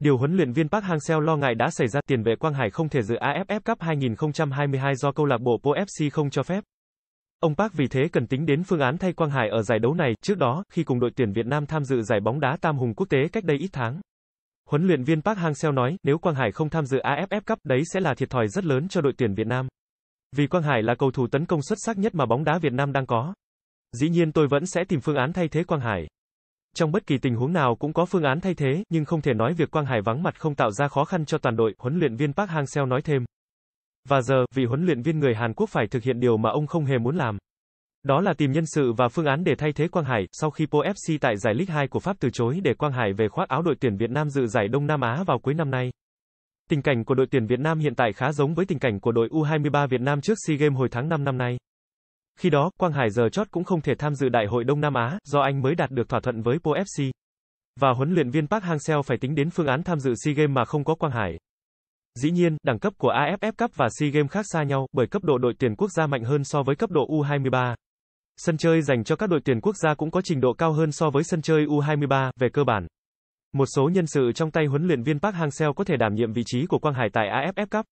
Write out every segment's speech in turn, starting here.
Điều huấn luyện viên Park Hang-seo lo ngại đã xảy ra tiền vệ Quang Hải không thể dự AFF Cup 2022 do câu lạc bộ Po FC không cho phép. Ông Park vì thế cần tính đến phương án thay Quang Hải ở giải đấu này, trước đó, khi cùng đội tuyển Việt Nam tham dự giải bóng đá Tam Hùng quốc tế cách đây ít tháng. Huấn luyện viên Park Hang-seo nói, nếu Quang Hải không tham dự AFF Cup, đấy sẽ là thiệt thòi rất lớn cho đội tuyển Việt Nam. Vì Quang Hải là cầu thủ tấn công xuất sắc nhất mà bóng đá Việt Nam đang có. Dĩ nhiên tôi vẫn sẽ tìm phương án thay thế Quang Hải trong bất kỳ tình huống nào cũng có phương án thay thế, nhưng không thể nói việc Quang Hải vắng mặt không tạo ra khó khăn cho toàn đội, huấn luyện viên Park Hang-seo nói thêm. Và giờ, vị huấn luyện viên người Hàn Quốc phải thực hiện điều mà ông không hề muốn làm. Đó là tìm nhân sự và phương án để thay thế Quang Hải, sau khi Po FC tại giải League 2 của Pháp từ chối để Quang Hải về khoác áo đội tuyển Việt Nam dự giải Đông Nam Á vào cuối năm nay. Tình cảnh của đội tuyển Việt Nam hiện tại khá giống với tình cảnh của đội U23 Việt Nam trước SEA Games hồi tháng 5 năm nay. Khi đó, Quang Hải giờ chót cũng không thể tham dự Đại hội Đông Nam Á, do anh mới đạt được thỏa thuận với POFC. Và huấn luyện viên Park Hang-seo phải tính đến phương án tham dự SEA Games mà không có Quang Hải. Dĩ nhiên, đẳng cấp của AFF Cup và SEA Games khác xa nhau, bởi cấp độ đội tuyển quốc gia mạnh hơn so với cấp độ U23. Sân chơi dành cho các đội tuyển quốc gia cũng có trình độ cao hơn so với sân chơi U23, về cơ bản. Một số nhân sự trong tay huấn luyện viên Park Hang-seo có thể đảm nhiệm vị trí của Quang Hải tại AFF Cup.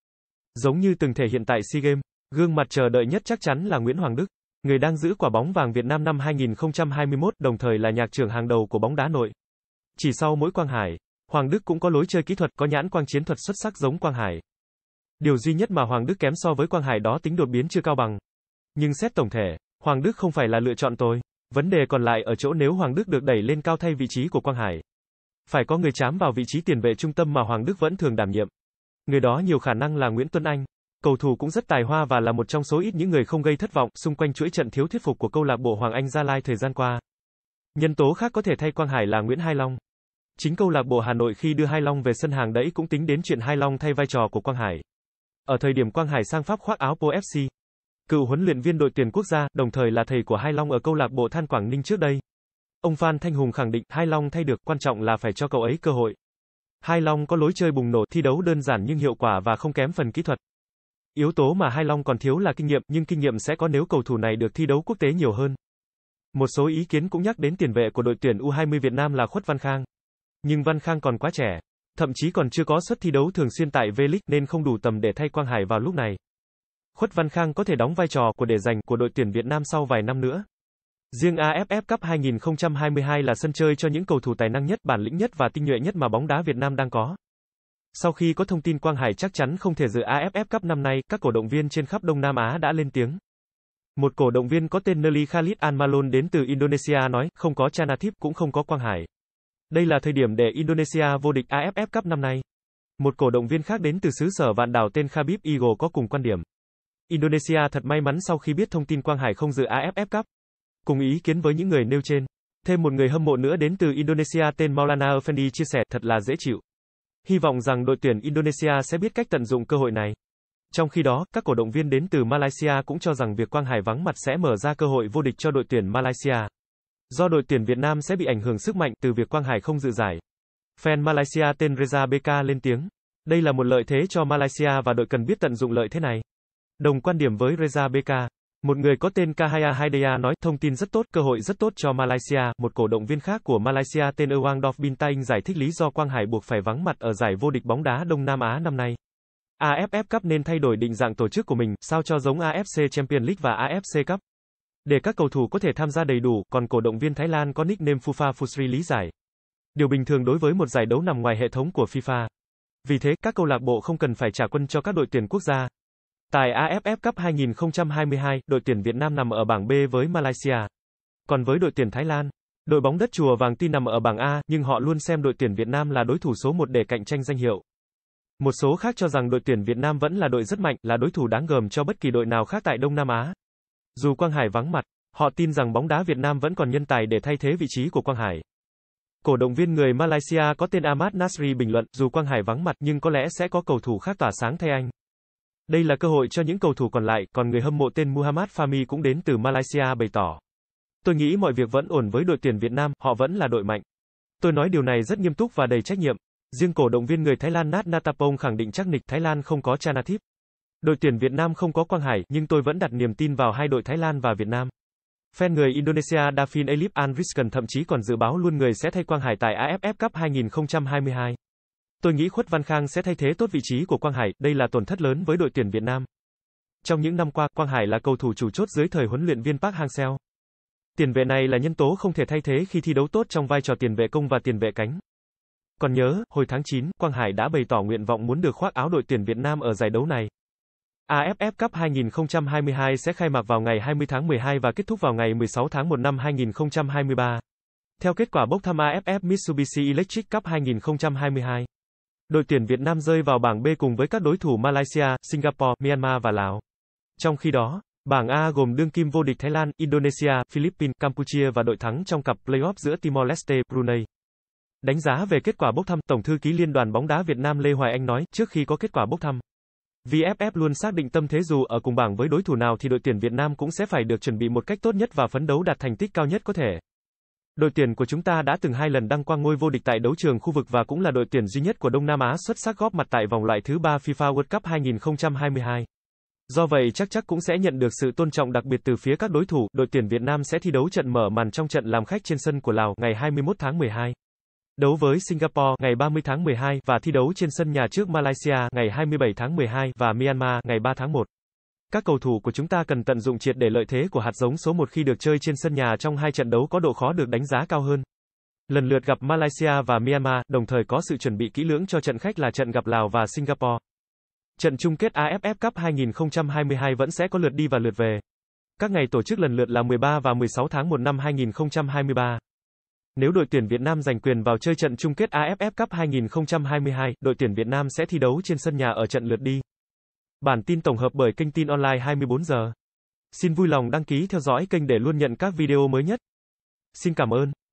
Giống như từng thể hiện tại SEA Games. Gương mặt chờ đợi nhất chắc chắn là Nguyễn Hoàng Đức, người đang giữ quả bóng vàng Việt Nam năm 2021, đồng thời là nhạc trưởng hàng đầu của bóng đá nội. Chỉ sau mỗi Quang Hải, Hoàng Đức cũng có lối chơi kỹ thuật, có nhãn quang chiến thuật xuất sắc giống Quang Hải. Điều duy nhất mà Hoàng Đức kém so với Quang Hải đó tính đột biến chưa cao bằng. Nhưng xét tổng thể, Hoàng Đức không phải là lựa chọn tôi. Vấn đề còn lại ở chỗ nếu Hoàng Đức được đẩy lên cao thay vị trí của Quang Hải. Phải có người chám vào vị trí tiền vệ trung tâm mà Hoàng Đức vẫn thường đảm nhiệm. Người đó nhiều khả năng là Nguyễn Tuấn Anh. Cầu thủ cũng rất tài hoa và là một trong số ít những người không gây thất vọng xung quanh chuỗi trận thiếu thuyết phục của câu lạc bộ Hoàng Anh Gia Lai thời gian qua. Nhân tố khác có thể thay Quang Hải là Nguyễn Hai Long. Chính câu lạc bộ Hà Nội khi đưa Hai Long về sân hàng đẫy cũng tính đến chuyện Hai Long thay vai trò của Quang Hải. Ở thời điểm Quang Hải sang Pháp khoác áo Po FC, cựu huấn luyện viên đội tuyển quốc gia, đồng thời là thầy của Hai Long ở câu lạc bộ Than Quảng Ninh trước đây. Ông Phan Thanh Hùng khẳng định Hai Long thay được, quan trọng là phải cho cậu ấy cơ hội. Hai Long có lối chơi bùng nổ, thi đấu đơn giản nhưng hiệu quả và không kém phần kỹ thuật. Yếu tố mà Hai Long còn thiếu là kinh nghiệm, nhưng kinh nghiệm sẽ có nếu cầu thủ này được thi đấu quốc tế nhiều hơn. Một số ý kiến cũng nhắc đến tiền vệ của đội tuyển U20 Việt Nam là Khuất Văn Khang. Nhưng Văn Khang còn quá trẻ, thậm chí còn chưa có suất thi đấu thường xuyên tại V-League nên không đủ tầm để thay Quang Hải vào lúc này. Khuất Văn Khang có thể đóng vai trò của để dành của đội tuyển Việt Nam sau vài năm nữa. Riêng AFF Cup 2022 là sân chơi cho những cầu thủ tài năng nhất, bản lĩnh nhất và tinh nhuệ nhất mà bóng đá Việt Nam đang có. Sau khi có thông tin Quang Hải chắc chắn không thể dự AFF Cup năm nay, các cổ động viên trên khắp Đông Nam Á đã lên tiếng. Một cổ động viên có tên Nelly Khalid Almalon đến từ Indonesia nói, không có Chanathip cũng không có Quang Hải. Đây là thời điểm để Indonesia vô địch AFF Cup năm nay. Một cổ động viên khác đến từ xứ sở vạn đảo tên Khabib Eagle có cùng quan điểm. Indonesia thật may mắn sau khi biết thông tin Quang Hải không dự AFF Cup. Cùng ý kiến với những người nêu trên. Thêm một người hâm mộ nữa đến từ Indonesia tên Maulana Effendi chia sẻ, thật là dễ chịu. Hy vọng rằng đội tuyển Indonesia sẽ biết cách tận dụng cơ hội này. Trong khi đó, các cổ động viên đến từ Malaysia cũng cho rằng việc Quang Hải vắng mặt sẽ mở ra cơ hội vô địch cho đội tuyển Malaysia. Do đội tuyển Việt Nam sẽ bị ảnh hưởng sức mạnh từ việc Quang Hải không dự giải. Fan Malaysia tên Reza BK lên tiếng. Đây là một lợi thế cho Malaysia và đội cần biết tận dụng lợi thế này. Đồng quan điểm với Reza BK. Một người có tên Kahaya Haideya nói, thông tin rất tốt, cơ hội rất tốt cho Malaysia. Một cổ động viên khác của Malaysia tên Ewang Dof Bin Taing giải thích lý do Quang Hải buộc phải vắng mặt ở giải vô địch bóng đá Đông Nam Á năm nay. AFF Cup nên thay đổi định dạng tổ chức của mình, sao cho giống AFC Champions League và AFC Cup. Để các cầu thủ có thể tham gia đầy đủ, còn cổ động viên Thái Lan có nickname Fufa Fusri lý giải. Điều bình thường đối với một giải đấu nằm ngoài hệ thống của FIFA. Vì thế, các câu lạc bộ không cần phải trả quân cho các đội tuyển quốc gia, Tại AFF Cup 2022, đội tuyển Việt Nam nằm ở bảng B với Malaysia. Còn với đội tuyển Thái Lan, đội bóng đất chùa vàng tuy nằm ở bảng A, nhưng họ luôn xem đội tuyển Việt Nam là đối thủ số 1 để cạnh tranh danh hiệu. Một số khác cho rằng đội tuyển Việt Nam vẫn là đội rất mạnh, là đối thủ đáng gờm cho bất kỳ đội nào khác tại Đông Nam Á. Dù Quang Hải vắng mặt, họ tin rằng bóng đá Việt Nam vẫn còn nhân tài để thay thế vị trí của Quang Hải. Cổ động viên người Malaysia có tên Ahmad Nasri bình luận, dù Quang Hải vắng mặt nhưng có lẽ sẽ có cầu thủ khác tỏa sáng thay anh. Đây là cơ hội cho những cầu thủ còn lại, còn người hâm mộ tên Muhammad Fami cũng đến từ Malaysia bày tỏ. Tôi nghĩ mọi việc vẫn ổn với đội tuyển Việt Nam, họ vẫn là đội mạnh. Tôi nói điều này rất nghiêm túc và đầy trách nhiệm. Riêng cổ động viên người Thái Lan Nat Natapong khẳng định chắc nịch Thái Lan không có Chanathip. Đội tuyển Việt Nam không có Quang Hải, nhưng tôi vẫn đặt niềm tin vào hai đội Thái Lan và Việt Nam. Fan người Indonesia Davin Elip Anriskan thậm chí còn dự báo luôn người sẽ thay Quang Hải tại AFF Cup 2022. Tôi nghĩ Khuất Văn Khang sẽ thay thế tốt vị trí của Quang Hải, đây là tổn thất lớn với đội tuyển Việt Nam. Trong những năm qua, Quang Hải là cầu thủ chủ chốt dưới thời huấn luyện viên Park Hang-seo. Tiền vệ này là nhân tố không thể thay thế khi thi đấu tốt trong vai trò tiền vệ công và tiền vệ cánh. Còn nhớ, hồi tháng 9, Quang Hải đã bày tỏ nguyện vọng muốn được khoác áo đội tuyển Việt Nam ở giải đấu này. AFF Cup 2022 sẽ khai mạc vào ngày 20 tháng 12 và kết thúc vào ngày 16 tháng 1 năm 2023. Theo kết quả bốc thăm AFF Mitsubishi Electric Cup 2022, Đội tuyển Việt Nam rơi vào bảng B cùng với các đối thủ Malaysia, Singapore, Myanmar và Lào. Trong khi đó, bảng A gồm đương kim vô địch Thái Lan, Indonesia, Philippines, Campuchia và đội thắng trong cặp playoff giữa Timor Leste, Brunei. Đánh giá về kết quả bốc thăm, Tổng thư ký Liên đoàn bóng đá Việt Nam Lê Hoài Anh nói, trước khi có kết quả bốc thăm, VFF luôn xác định tâm thế dù ở cùng bảng với đối thủ nào thì đội tuyển Việt Nam cũng sẽ phải được chuẩn bị một cách tốt nhất và phấn đấu đạt thành tích cao nhất có thể. Đội tuyển của chúng ta đã từng hai lần đăng quang ngôi vô địch tại đấu trường khu vực và cũng là đội tuyển duy nhất của Đông Nam Á xuất sắc góp mặt tại vòng loại thứ 3 FIFA World Cup 2022. Do vậy chắc chắc cũng sẽ nhận được sự tôn trọng đặc biệt từ phía các đối thủ, đội tuyển Việt Nam sẽ thi đấu trận mở màn trong trận làm khách trên sân của Lào ngày 21 tháng 12. Đấu với Singapore ngày 30 tháng 12 và thi đấu trên sân nhà trước Malaysia ngày 27 tháng 12 và Myanmar ngày 3 tháng 1. Các cầu thủ của chúng ta cần tận dụng triệt để lợi thế của hạt giống số 1 khi được chơi trên sân nhà trong hai trận đấu có độ khó được đánh giá cao hơn. Lần lượt gặp Malaysia và Myanmar, đồng thời có sự chuẩn bị kỹ lưỡng cho trận khách là trận gặp Lào và Singapore. Trận chung kết AFF Cup 2022 vẫn sẽ có lượt đi và lượt về. Các ngày tổ chức lần lượt là 13 và 16 tháng 1 năm 2023. Nếu đội tuyển Việt Nam giành quyền vào chơi trận chung kết AFF Cup 2022, đội tuyển Việt Nam sẽ thi đấu trên sân nhà ở trận lượt đi. Bản tin tổng hợp bởi kênh tin online 24 giờ. Xin vui lòng đăng ký theo dõi kênh để luôn nhận các video mới nhất. Xin cảm ơn.